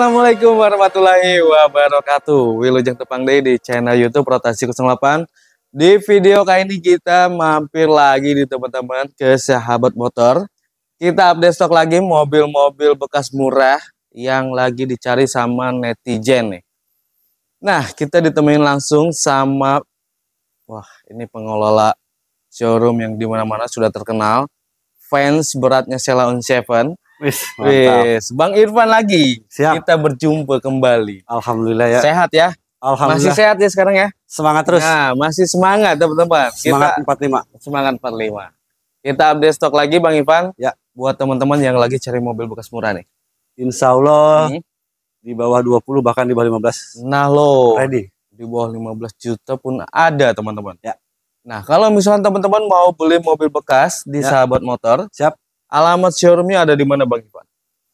Assalamualaikum warahmatullahi wabarakatuh. Wilujeng Tepang Day di channel YouTube Rotasi 08. Di video kali ini kita mampir lagi di teman-teman ke Sahabat Motor. Kita update stok lagi mobil-mobil bekas murah yang lagi dicari sama netizen nih. Nah, kita ditemuin langsung sama wah, ini pengelola showroom yang dimana-mana sudah terkenal. Fans beratnya Sela On Seven Wis, Bang Irfan lagi. Siap. Kita berjumpa kembali. Alhamdulillah ya. Sehat ya. Alhamdulillah. Masih sehat ya sekarang ya? Semangat terus. Nah, masih semangat teman-teman. Semangat empat lima. Semangat lima. Kita update stok lagi Bang Irfan. Ya. Buat teman-teman yang lagi cari mobil bekas murah nih. Insya Allah hmm. di bawah 20 bahkan di bawah 15. Nah lo. Ready. Di bawah 15 juta pun ada teman-teman. Ya. Nah kalau misalnya teman-teman mau beli mobil bekas di ya. Sahabat Motor. Siap Alamat showroomnya ada di mana Bang Ivan?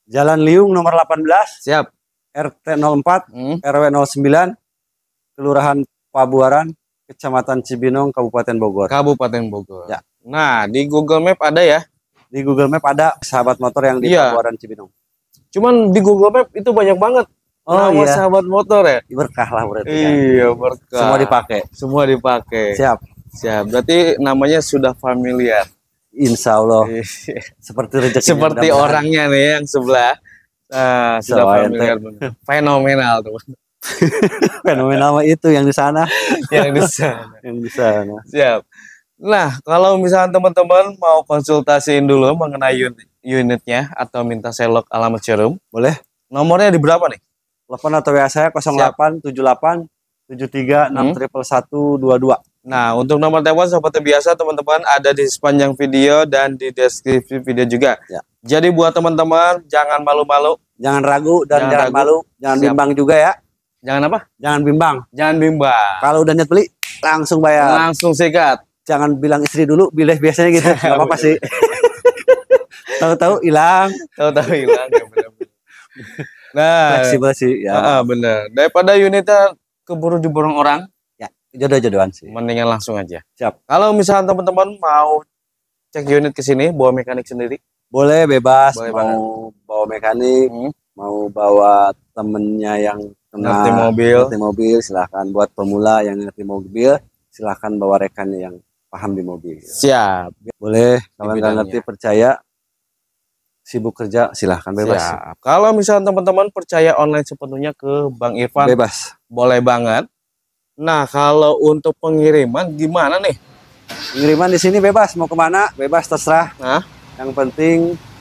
Jalan Liung nomor 18. Siap. RT 04, hmm. RW 09, Kelurahan Pabuaran, Kecamatan Cibinong, Kabupaten Bogor. Kabupaten Bogor. Ya. Nah, di Google Map ada ya? Di Google Map ada sahabat motor yang di ya. Pabuaran Cibinong. Cuman di Google Map itu banyak banget Oh nama iya. sahabat motor ya? Berkah lah berarti. Ya. Iya kan? berkah. Semua dipakai. Semua dipakai. Siap. Siap. Berarti namanya sudah familiar. Insya Allah iya. seperti rezeki seperti orangnya nih yang sebelah uh, sudah familiar fenomenal teman fenomenal itu yang di sana yang di sana yang di sana siap nah kalau misalnya teman-teman mau konsultasiin dulu mengenai unit unitnya atau minta selok alamat showroom boleh nomornya di berapa nih telepon atau WA saya 0878 78 73 enam hmm. triple satu dua dua Nah, untuk nomor telepon seperti biasa teman-teman ada di sepanjang video dan di deskripsi video juga. Ya. Jadi buat teman-teman jangan malu-malu, jangan ragu dan jangan, jangan ragu. malu, jangan Siap. bimbang juga ya. Jangan apa? Jangan bimbang. Jangan bimbang. Kalau udah niat beli langsung bayar. Langsung sikat. Jangan bilang istri dulu, bila biasanya gitu. Gak apa-apa sih. Tahu-tahu hilang. Tahu-tahu hilang. nah, fleksibel sih ya. Nah, ah, bener. Daripada unitnya keburu diborong orang, jodoh-jodohan sih mendingan langsung aja siap kalau misalnya teman-teman mau cek unit ke sini bawa mekanik sendiri boleh bebas boleh mau bawa mekanik hmm. mau bawa temennya yang kenal ngerti mobil ngerti mobil silahkan buat pemula yang ngerti mobil silahkan bawa rekan yang paham di mobil siap boleh kalau nggak ngerti percaya sibuk kerja silahkan bebas. Siap. Kalau misalnya teman-teman percaya online sepenuhnya ke Bang Irfan, bebas. Boleh banget. Nah, kalau untuk pengiriman gimana nih? Pengiriman di sini bebas, mau kemana bebas terserah. Nah. Yang penting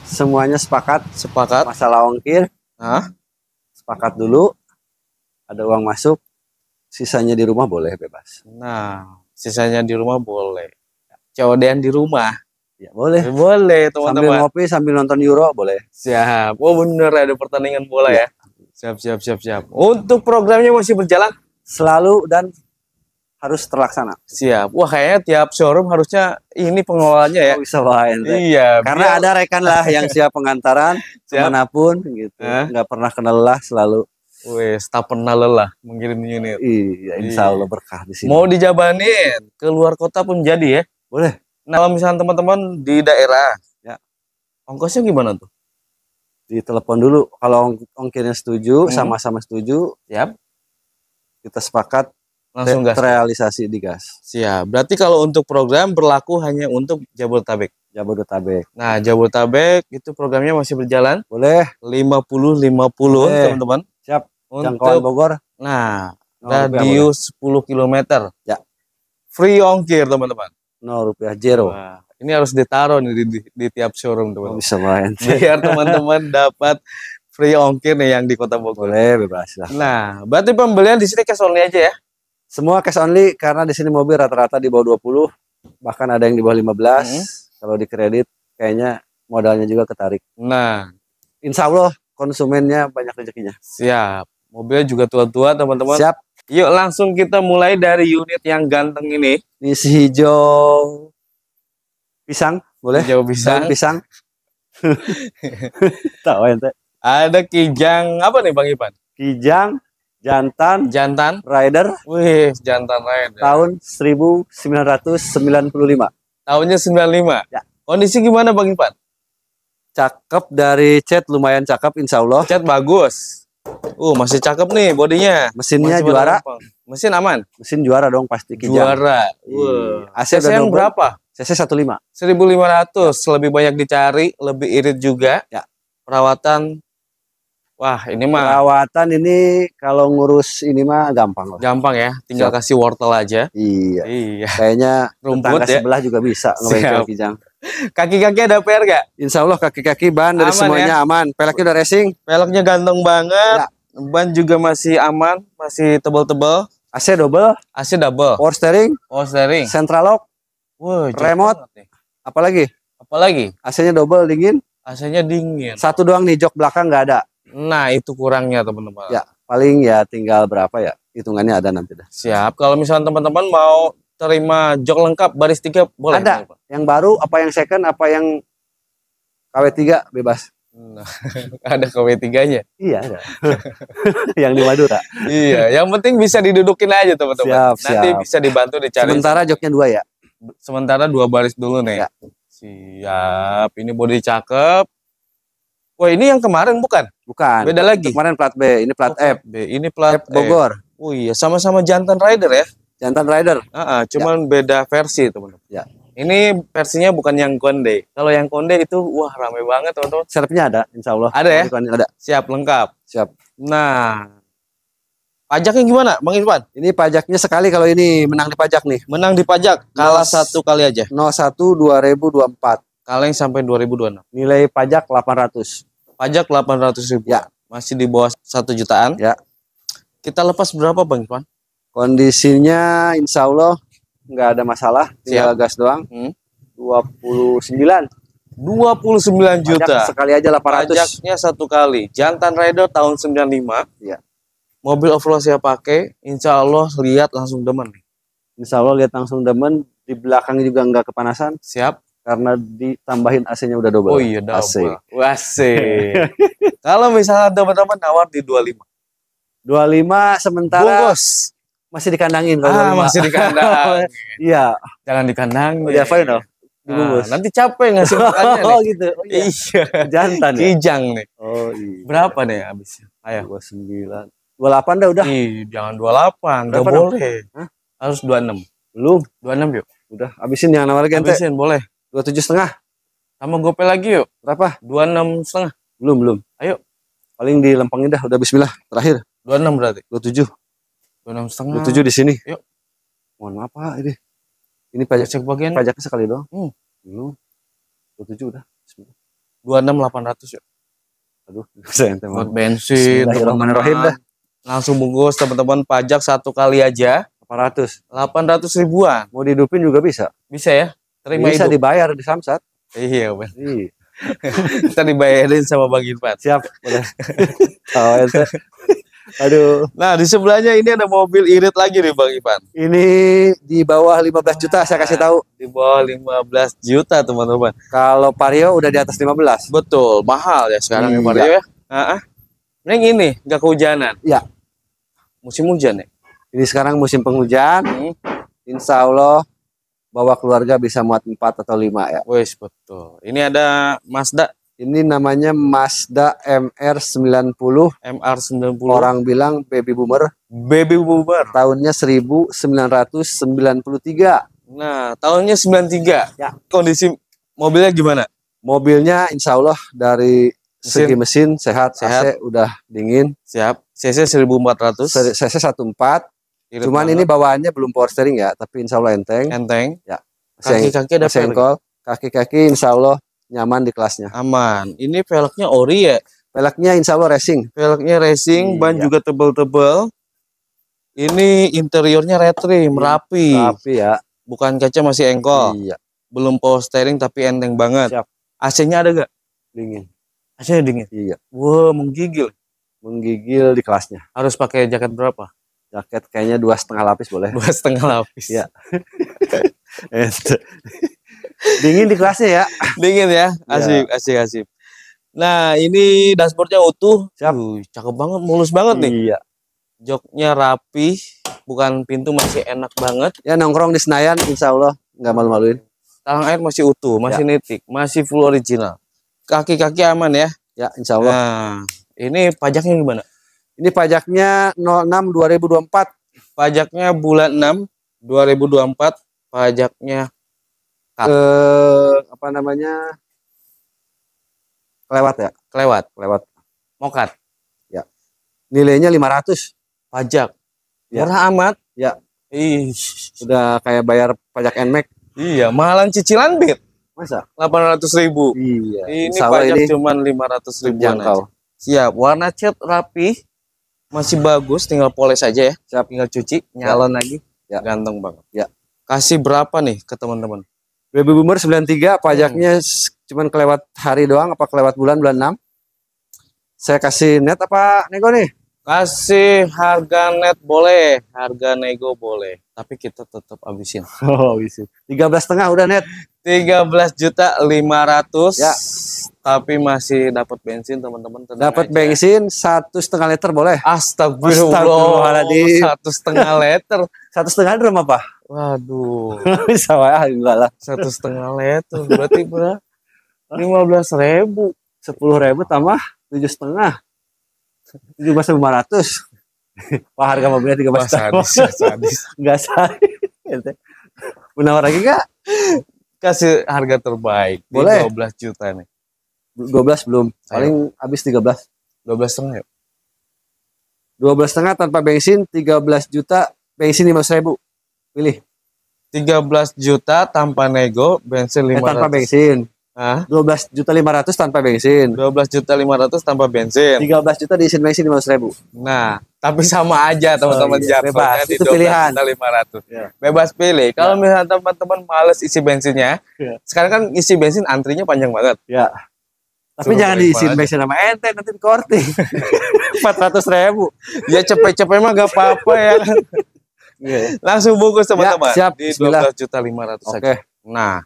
semuanya sepakat. Sepakat. Masalah ongkir. Nah. Sepakat dulu. Ada uang masuk. Sisanya di rumah boleh bebas. Nah, sisanya di rumah boleh. Codean di rumah. Ya, boleh. Ya, boleh, teman-teman. Sambil ngopi, sambil nonton Euro boleh. Siap. Oh, bener ada pertandingan bola ya. ya. Siap, siap, siap, siap. Untuk programnya masih berjalan selalu dan harus terlaksana. Siap. Wah kayaknya tiap showroom harusnya ini pengelolanya ya. Oh, bisa bahaya Iya. Karena biar... ada rekan lah yang siap pengantaran siap. manapun gitu. Eh? Gak pernah kena lelah selalu. Wes, tak pernah lelah mengirim unit. Iya, iya, insya Allah berkah di sini. Mau dijabanin ke luar kota pun jadi ya? Boleh. Nah, kalau misalnya teman-teman di daerah, ya. ongkosnya gimana tuh? Ditelepon dulu. Kalau ong ongkirnya setuju, hmm. sama-sama hmm. setuju, yep kita sepakat langsung gas terrealisasi di gas. Siap. Berarti kalau untuk program berlaku hanya untuk Jabodetabek. Jabodetabek. Nah, Jabodetabek itu programnya masih berjalan? Boleh. 50 50 teman-teman. Siap. Untuk Bogor. Nah, radius 10 km. Ya. Free ongkir, teman-teman. Nol rupiah zero. Nah, ini harus ditaruh nih di, di, di tiap showroom, teman-teman. Bisa main. Biar teman-teman dapat free ongkir nih yang di Kota Bogor. Boleh bebas lah. Nah, berarti pembelian di sini cash only aja ya? Semua cash only karena di sini mobil rata-rata di bawah 20, bahkan ada yang di bawah 15. Hmm. Kalau di kredit kayaknya modalnya juga ketarik. Nah, insya Allah konsumennya banyak rezekinya. Siap. Mobil juga tua-tua, teman-teman. Siap. Yuk langsung kita mulai dari unit yang ganteng ini. Ini si hijau pisang, boleh? Hijau pisang. Daun pisang. Tahu ente. Ada Kijang apa nih Bang Ipan? Kijang Jantan Jantan Rider. Wih, Jantan Rider. Tahun 1995. Tahunnya 95. Ya. Kondisi gimana Bang Ipan? Cakep dari chat lumayan cakep insya Allah. Cat bagus. Uh, masih cakep nih bodinya. Mesinnya masih juara. Apa? Mesin aman. Mesin juara dong pasti Kijang. Juara. Uh. Iya. AC yang berapa? CC 15. 1500, lebih banyak dicari, lebih irit juga. Ya. Perawatan Wah, ini mah perawatan ini kalau ngurus ini mah gampang loh. Gampang ya, tinggal Siap. kasih wortel aja. Iya. Iya. Kayaknya rumput ya. sebelah juga bisa kijang. Kaki-kaki ada PR gak? Insya Allah kaki-kaki ban dari semuanya ya? aman. Peleknya udah racing. Peleknya ganteng banget. Ya. Ban juga masih aman, masih tebel-tebel. AC double. AC double. Power steering. Power steering. Central lock. Wow, remote. Apalagi? Apalagi? AC-nya double dingin. AC-nya dingin. Satu doang nih jok belakang nggak ada. Nah, itu kurangnya teman-teman. Ya, paling ya tinggal berapa ya? Hitungannya ada nanti dah. Siap. Kalau misalnya teman-teman mau terima jok lengkap baris tiga boleh? Ada. Teman Yang baru apa yang second apa yang KW3 bebas. Nah, ada KW3-nya. Iya, ada. yang di Madura. iya, yang penting bisa didudukin aja, teman-teman. Nanti siap. bisa dibantu dicari. Sementara joknya dua ya. Sementara dua baris dulu nih. Ya. Siap. Ini body cakep, Wah ini yang kemarin bukan? Bukan. Beda lagi. Kemarin plat B, ini plat oh, F. B, ini plat F Bogor. F. Oh iya, sama-sama Jantan Rider ya? Jantan Rider. Uh -uh, cuman ya. beda versi teman-teman. Ya. Ini versinya bukan yang konde. Kalau yang konde itu wah rame banget teman-teman. Serpnya ada, insya Allah. Ada ya? Ada. Siap lengkap. Siap. Nah, pajaknya gimana, Bang Irfan? Ini pajaknya sekali kalau ini menang di pajak nih. Menang di pajak, kalah satu kali aja. 01 2024 kaleng sampai 2026 nilai pajak 800 pajak 800 ribu ya masih di bawah satu jutaan ya kita lepas berapa bang Iwan? kondisinya insya Allah nggak ada masalah tinggal Siap. gas doang hmm. 29 29 juta pajak sekali aja 800 pajaknya satu kali jantan rider tahun 95 ya mobil off-road saya pakai, insya Allah lihat langsung demen. Insya Allah lihat langsung demen, di belakang juga nggak kepanasan. Siap karena ditambahin AC-nya udah double. Oh iya, double. AC. AC. Kalau misalnya teman-teman nawar di 25. 25 sementara Bungkus. masih dikandangin kalau ah, masih dikandang. Iya. Jangan dikandangin. Udah final. Nah, nanti capek nggak sih? Oh nih. gitu. Oh, iya. iya. Jantan ya. nih. Oh iya. Berapa nih habisnya? Ayo. 29. delapan dah udah. Ih, jangan 28, delapan boleh. Hah? Harus 26. Belum. enam yuk. Udah, habisin yang nawar gente. Habisin boleh dua tujuh setengah. Sama gope lagi yuk. Berapa? dua enam setengah. Belum, belum. Ayo. Paling di lempang dah. Udah bismillah. Terakhir. dua enam berarti? dua tujuh, dua enam setengah. dua tujuh di sini. Yuk. Mohon maaf Pak. Ini. Ini pajak. Cek bagian. Pajaknya sekali doang. Hmm. Belum. tujuh udah. dua enam delapan ratus yuk. Aduh. Saya ente Buat bensin. Bismillahirrahmanirrahim dah. Langsung bungkus teman-teman pajak satu kali aja. 800. 800 ribuan. Mau dihidupin juga bisa. Bisa ya? terima bisa hidup. dibayar di Samsat iya benar iya. kita dibayarin sama Bang Irfan siap Aduh. Nah, di sebelahnya ini ada mobil irit lagi nih Bang Ipan. Ini di bawah 15 juta saya kasih tahu. Di bawah 15 juta, teman-teman. Kalau Vario udah di atas 15. Betul, mahal ya sekarang hmm, ya iya. Vario ya. Heeh. ini nggak kehujanan. ya Musim hujan ya. Ini sekarang musim penghujan. Hmm. Insya Allah bawa keluarga bisa muat empat atau lima ya. Wes betul. Ini ada Mazda. Ini namanya Mazda MR90. MR90. Orang bilang baby boomer. Baby boomer. Tahunnya 1993. Nah, tahunnya 93. Ya. Kondisi mobilnya gimana? Mobilnya insya Allah dari mesin. segi mesin sehat, sehat. AC udah dingin. Siap. CC 1400. CC 14 Irit Cuman ini bawaannya belum power steering ya, tapi insya Allah enteng. Enteng. Ya. Kaki-kaki ada sengkol. Kaki-kaki insya Allah nyaman di kelasnya. Aman. Ini velgnya ori ya? Velgnya insya Allah racing. Velgnya racing, hmm, ban ya. juga tebel-tebel. Ini interiornya retri, merapi iya, merapi ya. Bukan kaca masih engkol. Iya. Belum power steering tapi enteng banget. Siap. AC-nya ada gak? Dingin. AC-nya dingin? Iya. Wow, menggigil. Menggigil di kelasnya. Harus pakai jaket berapa? jaket kayaknya dua setengah lapis boleh dua setengah lapis ya dingin di kelasnya ya dingin ya iya. asik ya. asik asik nah ini dashboardnya utuh Siap. Uh, cakep banget mulus banget nih iya. joknya rapi bukan pintu masih enak banget ya nongkrong di Senayan insya Allah nggak malu-maluin talang air masih utuh masih ya. nitik masih full original kaki-kaki aman ya ya insya Allah nah, ini pajaknya gimana ini pajaknya 06 2024. Pajaknya bulan 6 2024 pajaknya Kak. ke eh, apa namanya? Kelewat ya? Kelewat, kelewat. Mokat. Ya. Nilainya 500 pajak. Ya. amat. Ya. Ih, sudah kayak bayar pajak Nmax. Iya, mahalan cicilan bit. Masa? 800 ribu. Iya. Ini Salah pajak ini cuma 500 ribuan aja. Siap, warna cat rapi, masih bagus tinggal poles aja ya siap tinggal cuci ya. nyalon ya. lagi ya. ganteng banget ya kasih berapa nih ke teman-teman baby boomer 93 pajaknya hmm. cuman kelewat hari doang apa kelewat bulan bulan 6 saya kasih net apa nego nih kasih harga net boleh harga nego boleh tapi kita tetap habisin oh habisin 13 setengah udah net 13 juta 500 ya tapi masih dapat bensin teman-teman dapat bensin satu setengah liter boleh astagfirullahaladzim satu setengah liter satu setengah liter apa waduh bisa wah enggak lah satu setengah liter berarti berapa lima belas ribu sepuluh ribu tambah tujuh setengah tujuh belas lima ratus wah harga mobilnya tiga belas ribu. nggak sadis menawar lagi nggak? kasih harga terbaik boleh belas juta nih 12 belum. Paling tiga belas dua belas setengah ya? belas setengah tanpa bensin tiga belas juta bensin lima ribu. Pilih. tiga belas juta tanpa nego bensin eh, lima Eh, tanpa bensin. dua belas juta lima ratus tanpa bensin. 12 juta 500 tanpa bensin. 13 juta diisi bensin lima ribu. Nah, tapi sama aja teman-teman oh, iya. bebas itu pilihan. Juta 500. Yeah. Bebas pilih. Kalau yeah. misalnya teman-teman males isi bensinnya, yeah. sekarang kan isi bensin antrinya panjang banget. Ya. Yeah tapi Suruh jangan diisiin Biasanya sama ente nanti di korting. Empat ratus ribu. Ya cepet-cepet mah gak apa-apa ya. Iya. Langsung bungkus ya, teman-teman. Ya, siap. Di dua belas juta lima ratus. Oke. Nah,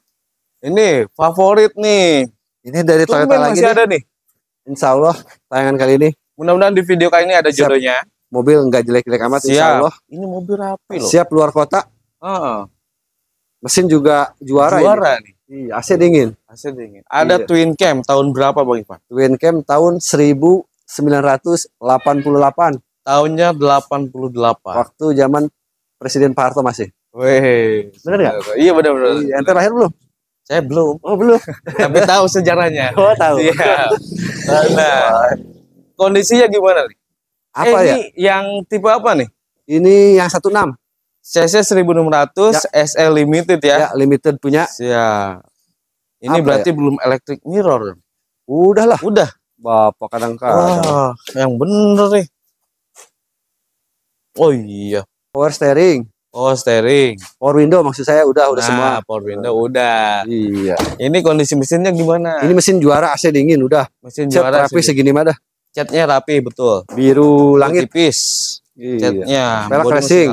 ini favorit nih. Ini dari Tumben Toyota lagi. Masih nih. ada nih. Insya Allah tayangan kali ini. Mudah-mudahan di video kali ini ada siap. jodohnya. Mobil nggak jelek-jelek amat. Siap. Insya Allah. Ini mobil rapi loh. Siap luar kota. Uh -uh. Mesin juga juara. Juara ini. nih. Iya, AC dingin. AC dingin. Ada iya. twin cam tahun berapa Bang Ivan? Twin cam tahun 1988. Tahunnya 88. Waktu zaman Presiden Pak Harto masih. Weh. Benar enggak? Iya benar benar. yang terakhir belum? Saya belum. Oh, belum. Tapi tahu sejarahnya. Oh, tahu. Iya. nah, kondisinya gimana nih? Apa eh, ya? Ini yang tipe apa nih? Ini yang 16. CC 1600 ya. SL limited ya. Ya, limited punya. Ya. Ini Apa berarti ya? belum electric mirror. Udahlah. Udah. Bapak kadang-kadang. Ah, yang bener nih. Oh iya. Power steering. Power steering. Power window maksud saya udah udah nah, semua. Power window uh. udah. Iya. Ini kondisi mesinnya gimana? Ini mesin juara AC dingin udah. Mesin Cet juara rapi segini mah dah. Catnya rapi betul. Biru langit. Tipis. Iya. Catnya. Pelek racing.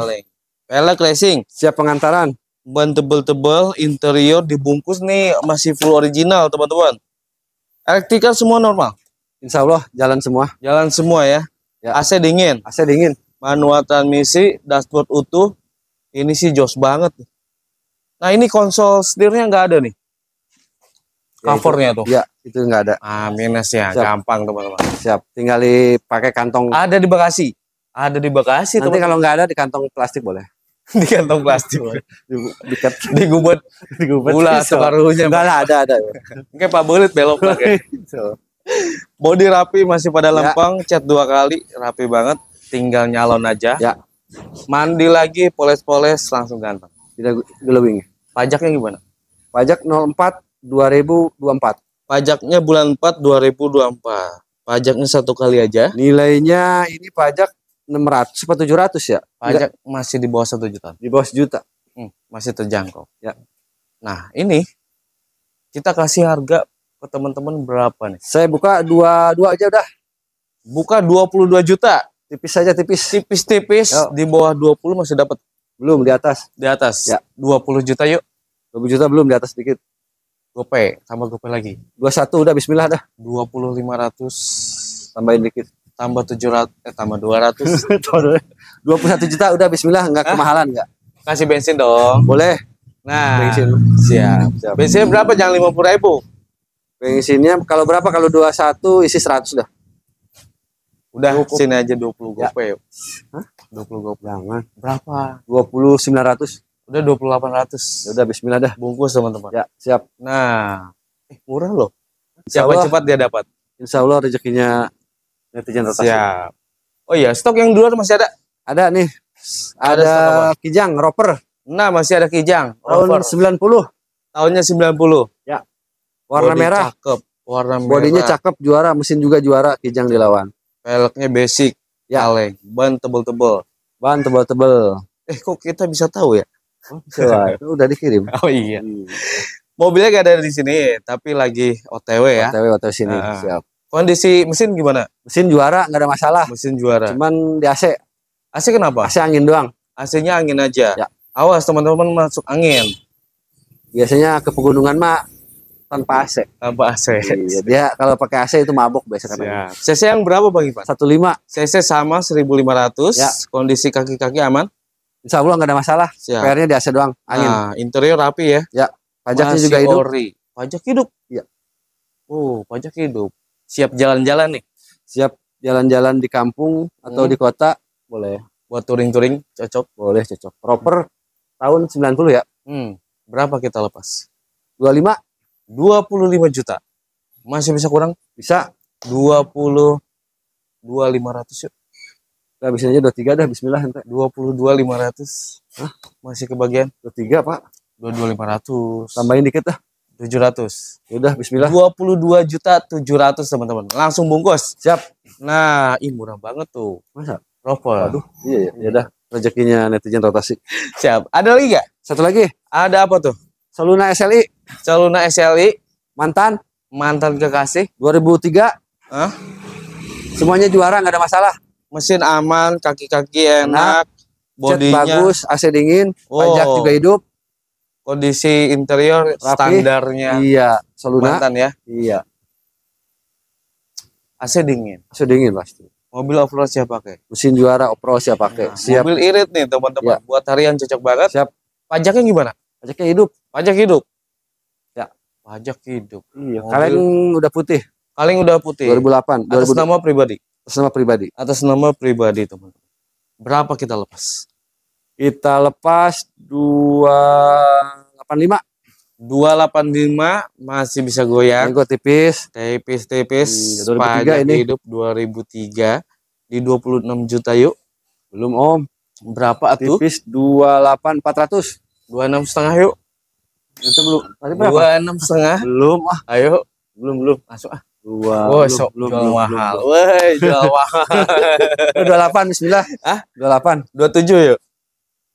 Pelek racing. Siap pengantaran ban tebel-tebel, interior dibungkus nih masih full original teman-teman. Elektrikan semua normal? Insya Allah jalan semua. Jalan semua ya? ya. AC dingin? AC dingin. Manual transmisi, dashboard utuh. Ini sih jos banget. Nah ini konsol setirnya nggak ada nih? Ya, covernya tuh. Ya itu nggak ada. Ah, minus ya. Siap. Gampang, teman-teman. Siap. Tinggal dipakai kantong. Ada di Bekasi. Ada di Bekasi, Nanti teman -teman. kalau nggak ada di kantong plastik boleh di kantong plastik dekat digubet digubet gula separuhnya enggak lah ada ada kayak pak belit belok pakai body rapi masih pada ya. lempeng ya. cat dua kali rapi banget tinggal nyalon aja ya mandi lagi poles-poles langsung ganteng Tidak glowing pajaknya gimana pajak 04 2024 pajaknya bulan 4 2024 pajaknya satu kali aja nilainya ini pajak 600 sampai 700 ya? Pajak Enggak. masih di bawah 1 juta. Di bawah 1 juta. Hmm, masih terjangkau. Ya. Nah, ini kita kasih harga ke teman-teman berapa nih? Saya buka 22 aja udah. Buka 22 juta. Tipis saja tipis. Tipis-tipis di bawah 20 masih dapat. Belum di atas. Di atas. Ya, 20 juta yuk. 20 juta belum di atas dikit. Gopay, tambah Gopay lagi. 21 udah bismillah dah. 2500 tambahin dikit tambah tujuh ratus eh tambah dua ratus dua puluh satu juta udah Bismillah nggak kemahalan nggak kasih bensin dong boleh nah bensin siap, siap. bensin berapa jangan lima puluh ribu bensinnya kalau berapa kalau dua satu isi seratus dah udah Cukup. sini aja dua puluh ya. gope dua puluh gope jangan berapa dua puluh sembilan ratus udah dua puluh delapan ratus ya udah Bismillah dah bungkus teman-teman ya siap nah eh, murah loh Siapa cepat dia dapat Insya Allah rezekinya netizen rotasi. Siap. Oh iya, stok yang duluan masih ada? Ada nih. Ada, ada Kijang, Roper. Nah, masih ada Kijang. Roper. Tahun 90. Tahunnya 90. Ya. Warna Body merah. Cakep. Warna merah. Bodinya cakep, juara, mesin juga juara Kijang dilawan. Peleknya basic. Ya. Kaleng. Ban tebel-tebel. Ban tebel-tebel. Eh, kok kita bisa tahu ya? Oh, itu udah dikirim. Oh iya. iya. Mobilnya gak ada di sini, tapi lagi OTW ya. OTW OTW sini, uh. siap. Kondisi oh, mesin gimana? Mesin juara, nggak ada masalah. Mesin juara. Cuman di AC. AC kenapa? AC angin doang. AC-nya angin aja. Ya. Awas teman-teman masuk angin. Biasanya ke pegunungan mah tanpa AC. Tanpa AC. Iya, dia kalau pakai AC itu mabok biasa kan. CC yang berapa Bang Satu 15. CC sama 1500. Ya. Kondisi kaki-kaki aman? Insya Allah nggak ada masalah. PR-nya di AC doang, angin. Nah, interior rapi ya. Ya. Pajaknya Masih juga hidup. Ori. Pajak hidup. Ya. Oh, pajak hidup siap jalan-jalan nih siap jalan-jalan di kampung atau hmm. di kota boleh buat touring-touring cocok boleh cocok proper tahun 90 ya hmm. berapa kita lepas 25 25 juta masih bisa kurang bisa 20 2500 yuk Nah, bisa aja 23 dah bismillah ente. 22500. Hah? Masih kebagian 23, Pak. 22500. Tambahin dikit dah. 700. Udah bismillah. 22 juta 700 teman-teman. Langsung bungkus. Siap. Nah, ih murah banget tuh. Masa? rokok. Aduh, iya ya, ya dah. Rezekinya netizen rotasi. Siap. Ada lagi gak? Satu lagi. Ada apa tuh? Saluna SLI. Saluna SLI. Mantan. Mantan kekasih. 2003. Hah? Semuanya juara nggak ada masalah. Mesin aman, kaki-kaki enak, enak bodinya bagus, AC dingin, oh. pajak juga hidup kondisi interior Rapi, standarnya iya Soluna mantan ya iya AC dingin AC dingin pasti mobil off-road siapa pakai mesin juara off-road siapa pakai nah, siap mobil irit nih teman-teman ya. buat harian cocok banget siap pajaknya gimana pajaknya hidup pajak hidup ya pajak hidup iya mobil. kaleng udah putih kaleng udah putih 2008 atas 2000... nama pribadi atas nama pribadi atas nama pribadi teman-teman berapa kita lepas kita lepas 285 285 masih bisa goyang. Gue tipis. Tipis tipis. Hmm, iya, Pada ini. hidup 2003 di 26 juta yuk. Belum Om. Berapa atuh? Tipis 28 400. 26 setengah yuk. Itu belum. Tadi berapa? 26 setengah. Belum ah. Ayo. Belum belum. Masuk ah. Dua. Oh, belum, so, belum, belum, mahal. Woi, jual mahal. 28 eh, bismillah. Ah, 28. 27 yuk.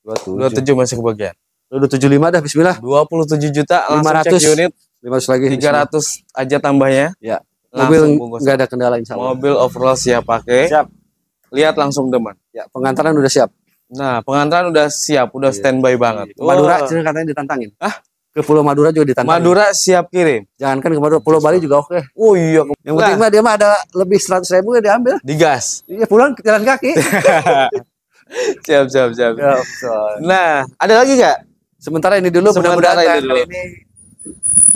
27. 27 masih kebagian. 275 dah bismillah. 27 juta 500 cek unit. 500 lagi. 300 bismillah. aja tambahnya. Ya. mobil nggak ada kendala Insyaallah. Mobil overall siap pakai. Siap. Lihat langsung teman. Ya, pengantaran udah siap. Nah, pengantaran udah siap, udah yeah. standby banget. Yeah. Madura oh. katanya ditantangin. Ah, ke Pulau Madura juga ditantangin. Madura siap kirim. kan ke Madura, Pulau Bali juga oke. Okay. Oh iya. Yang penting mah dia mah ada lebih seratus ribu ya diambil. Digas. Iya pulang jalan kaki. siap siap siap. yep, ya nah, ada lagi nggak? Sementara ini dulu. Sementara mudah ini dulu. ini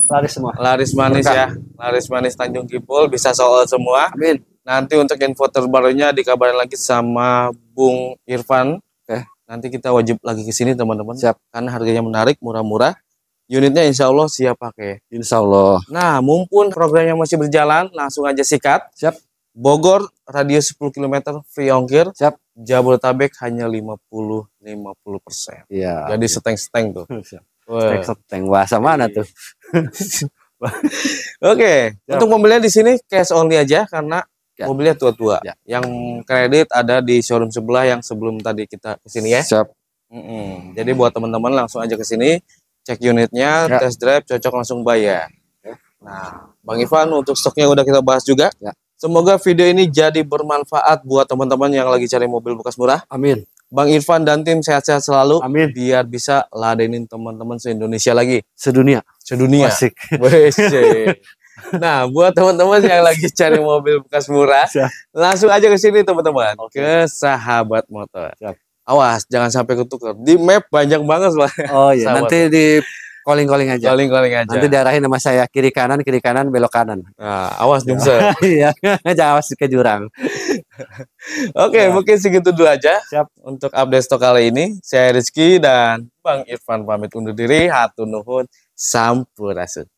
laris semua. Laris manis ya, laris manis Tanjung Kipul bisa soal semua. Amin. Nanti untuk info terbarunya dikabarin lagi sama Bung Irfan. Oke. Okay. Nanti kita wajib lagi ke sini teman-teman. Siap. Karena harganya menarik, murah-murah. Unitnya insya Allah siap pakai. Insya Allah. Nah, mumpun programnya masih berjalan, langsung aja sikat. Siap. Bogor radius 10 km free ongkir. Siap. Jabodetabek hanya 50 50 persen. Iya. Jadi seteng-seteng tuh. Seteng-seteng sama mana tuh? Oke, okay. untuk pembelian di sini cash only aja karena Siap. Ya. mobilnya tua-tua. Ya. Yang kredit ada di showroom sebelah yang sebelum tadi kita kesini ya. Siap. Mm -hmm. Jadi buat teman-teman langsung aja ke sini, cek unitnya, ya. test drive, cocok langsung bayar. Ya. Nah, Bang Ivan untuk stoknya udah kita bahas juga. Ya. Semoga video ini jadi bermanfaat buat teman-teman yang lagi cari mobil bekas murah. Amin. Bang Irfan dan tim sehat-sehat selalu. Amin. Biar bisa ladenin teman-teman se-Indonesia lagi. Sedunia. Sedunia. Asik. Eh. nah, buat teman-teman yang lagi cari mobil bekas murah, Siap. langsung aja ke sini teman-teman. Oke. Ke Sahabat Motor. Siap. Awas, jangan sampai ketukar. Di map banyak banget Oh iya, sahabat. nanti di calling calling aja calling calling aja nanti diarahin sama saya kiri kanan kiri kanan belok kanan nah, awas jumse ya. iya jangan awas ke jurang oke okay, ya. mungkin segitu dulu aja siap untuk update stok kali ini saya Rizky dan Bang Irfan pamit undur diri hatun nuhun sampurasun